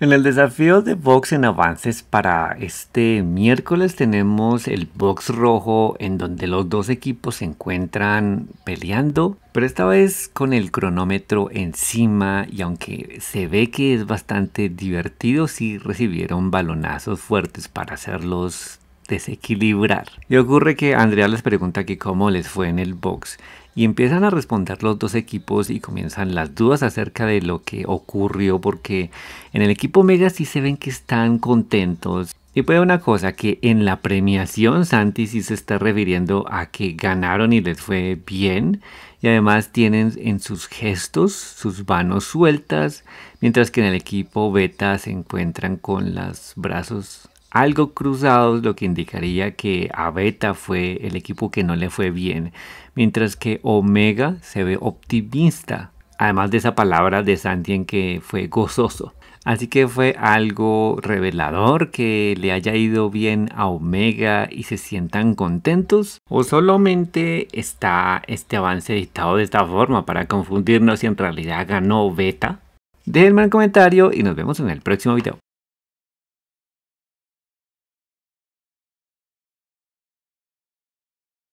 En el desafío de box en avances para este miércoles tenemos el box rojo en donde los dos equipos se encuentran peleando, pero esta vez con el cronómetro encima y aunque se ve que es bastante divertido, sí recibieron balonazos fuertes para hacerlos desequilibrar. Y ocurre que Andrea les pregunta que cómo les fue en el box y empiezan a responder los dos equipos y comienzan las dudas acerca de lo que ocurrió, porque en el equipo Mega sí se ven que están contentos. Y puede una cosa, que en la premiación Santi sí se está refiriendo a que ganaron y les fue bien. Y además tienen en sus gestos sus manos sueltas, mientras que en el equipo Beta se encuentran con los brazos algo cruzados, lo que indicaría que a Beta fue el equipo que no le fue bien, mientras que Omega se ve optimista, además de esa palabra de Santi en que fue gozoso. Así que fue algo revelador que le haya ido bien a Omega y se sientan contentos. O solamente está este avance dictado de esta forma para confundirnos si en realidad ganó Beta. Déjenme un comentario y nos vemos en el próximo video.